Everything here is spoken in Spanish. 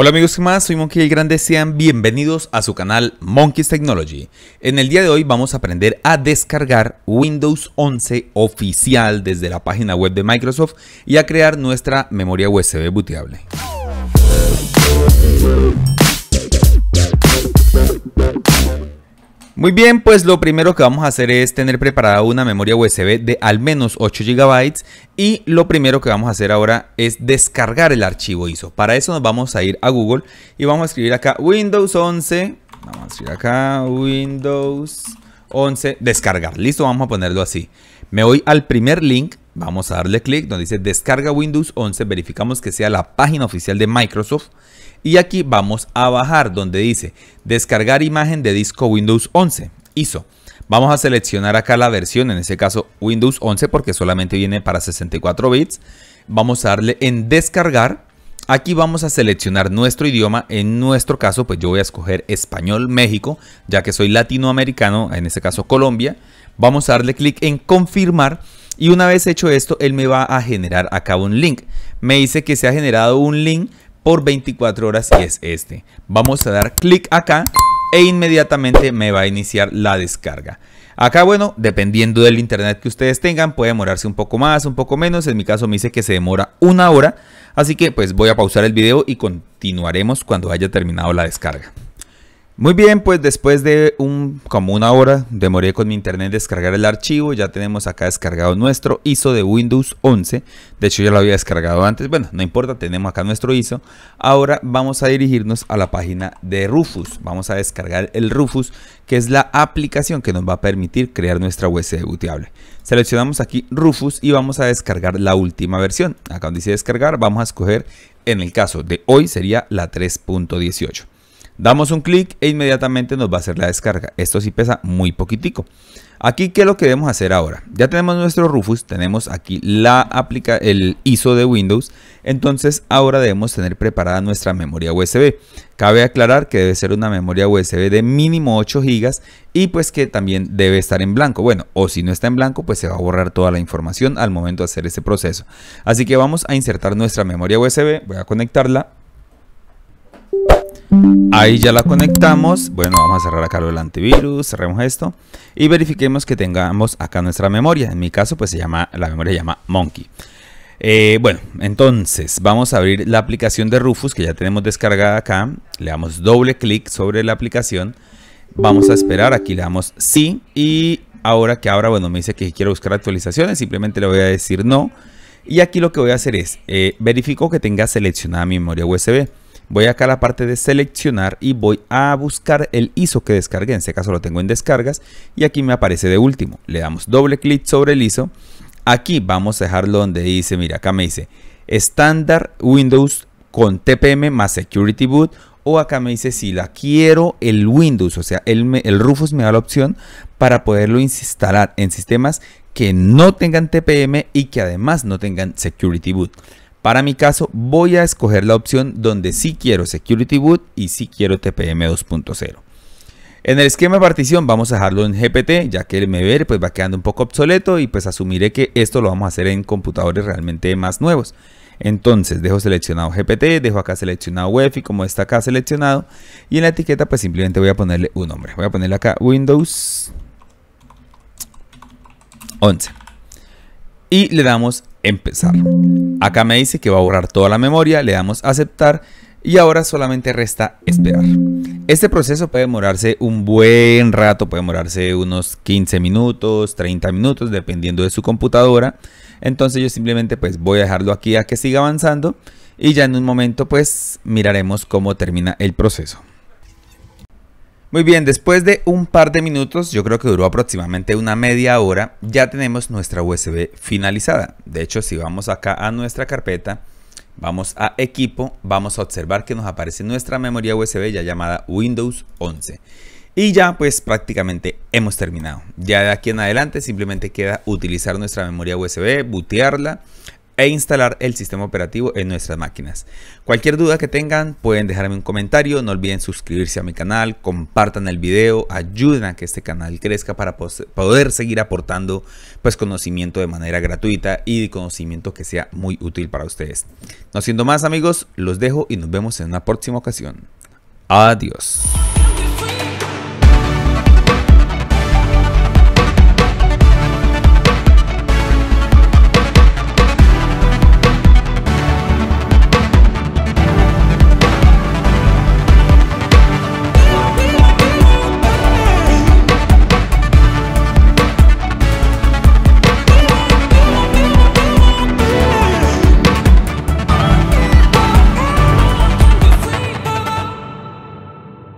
Hola amigos, ¿qué más? Soy Monkey el Grande, sean bienvenidos a su canal Monkeys Technology. En el día de hoy vamos a aprender a descargar Windows 11 oficial desde la página web de Microsoft y a crear nuestra memoria USB booteable. Muy bien, pues lo primero que vamos a hacer es tener preparada una memoria USB de al menos 8 GB y lo primero que vamos a hacer ahora es descargar el archivo ISO. Para eso nos vamos a ir a Google y vamos a escribir acá Windows 11, vamos a escribir acá Windows 11, descargar, listo, vamos a ponerlo así. Me voy al primer link, vamos a darle clic donde dice descarga Windows 11, verificamos que sea la página oficial de Microsoft y aquí vamos a bajar donde dice descargar imagen de disco Windows 11, ISO. Vamos a seleccionar acá la versión, en este caso Windows 11 porque solamente viene para 64 bits. Vamos a darle en descargar. Aquí vamos a seleccionar nuestro idioma. En nuestro caso, pues yo voy a escoger español México, ya que soy latinoamericano, en este caso Colombia. Vamos a darle clic en confirmar. Y una vez hecho esto, él me va a generar acá un link. Me dice que se ha generado un link por 24 horas y es este. Vamos a dar clic acá e inmediatamente me va a iniciar la descarga. Acá, bueno, dependiendo del internet que ustedes tengan, puede demorarse un poco más, un poco menos. En mi caso me dice que se demora una hora. Así que pues voy a pausar el video y continuaremos cuando haya terminado la descarga. Muy bien, pues después de un, como una hora, demoré con mi internet descargar el archivo. Ya tenemos acá descargado nuestro ISO de Windows 11. De hecho, ya lo había descargado antes. Bueno, no importa, tenemos acá nuestro ISO. Ahora vamos a dirigirnos a la página de Rufus. Vamos a descargar el Rufus, que es la aplicación que nos va a permitir crear nuestra USB bootable. Seleccionamos aquí Rufus y vamos a descargar la última versión. Acá donde dice descargar, vamos a escoger, en el caso de hoy, sería la 3.18. Damos un clic e inmediatamente nos va a hacer la descarga. Esto sí pesa muy poquitico. Aquí, ¿qué es lo que debemos hacer ahora? Ya tenemos nuestro Rufus, tenemos aquí la aplica el ISO de Windows. Entonces, ahora debemos tener preparada nuestra memoria USB. Cabe aclarar que debe ser una memoria USB de mínimo 8 GB y pues que también debe estar en blanco. Bueno, o si no está en blanco, pues se va a borrar toda la información al momento de hacer ese proceso. Así que vamos a insertar nuestra memoria USB. Voy a conectarla Ahí ya la conectamos. Bueno, vamos a cerrar acá el antivirus, cerremos esto y verifiquemos que tengamos acá nuestra memoria. En mi caso, pues se llama, la memoria se llama Monkey. Eh, bueno, entonces vamos a abrir la aplicación de Rufus que ya tenemos descargada acá. Le damos doble clic sobre la aplicación. Vamos a esperar, aquí le damos sí y ahora que ahora, bueno, me dice que quiero buscar actualizaciones, simplemente le voy a decir no. Y aquí lo que voy a hacer es, eh, verifico que tenga seleccionada mi memoria USB. Voy acá a la parte de seleccionar y voy a buscar el ISO que descargué. En este caso lo tengo en descargas y aquí me aparece de último. Le damos doble clic sobre el ISO. Aquí vamos a dejarlo donde dice, mira, acá me dice estándar Windows con TPM más Security Boot o acá me dice si la quiero el Windows, o sea, el, el Rufus me da la opción para poderlo instalar en sistemas que no tengan TPM y que además no tengan Security Boot. Para mi caso, voy a escoger la opción donde sí quiero Security Boot y sí quiero TPM 2.0. En el esquema de partición vamos a dejarlo en GPT, ya que el MBR pues va quedando un poco obsoleto y pues asumiré que esto lo vamos a hacer en computadores realmente más nuevos. Entonces dejo seleccionado GPT, dejo acá seleccionado UEFI como está acá seleccionado y en la etiqueta pues simplemente voy a ponerle un nombre. Voy a ponerle acá Windows 11 y le damos empezar. Acá me dice que va a borrar toda la memoria, le damos aceptar y ahora solamente resta esperar. Este proceso puede demorarse un buen rato, puede demorarse unos 15 minutos, 30 minutos, dependiendo de su computadora. Entonces yo simplemente pues voy a dejarlo aquí a que siga avanzando y ya en un momento pues miraremos cómo termina el proceso. Muy bien, después de un par de minutos, yo creo que duró aproximadamente una media hora, ya tenemos nuestra USB finalizada. De hecho, si vamos acá a nuestra carpeta, vamos a equipo, vamos a observar que nos aparece nuestra memoria USB ya llamada Windows 11. Y ya pues prácticamente hemos terminado. Ya de aquí en adelante simplemente queda utilizar nuestra memoria USB, bootearla e instalar el sistema operativo en nuestras máquinas. Cualquier duda que tengan pueden dejarme un comentario, no olviden suscribirse a mi canal, compartan el video, ayuden a que este canal crezca para poder seguir aportando pues conocimiento de manera gratuita y conocimiento que sea muy útil para ustedes. No siendo más amigos, los dejo y nos vemos en una próxima ocasión. Adiós.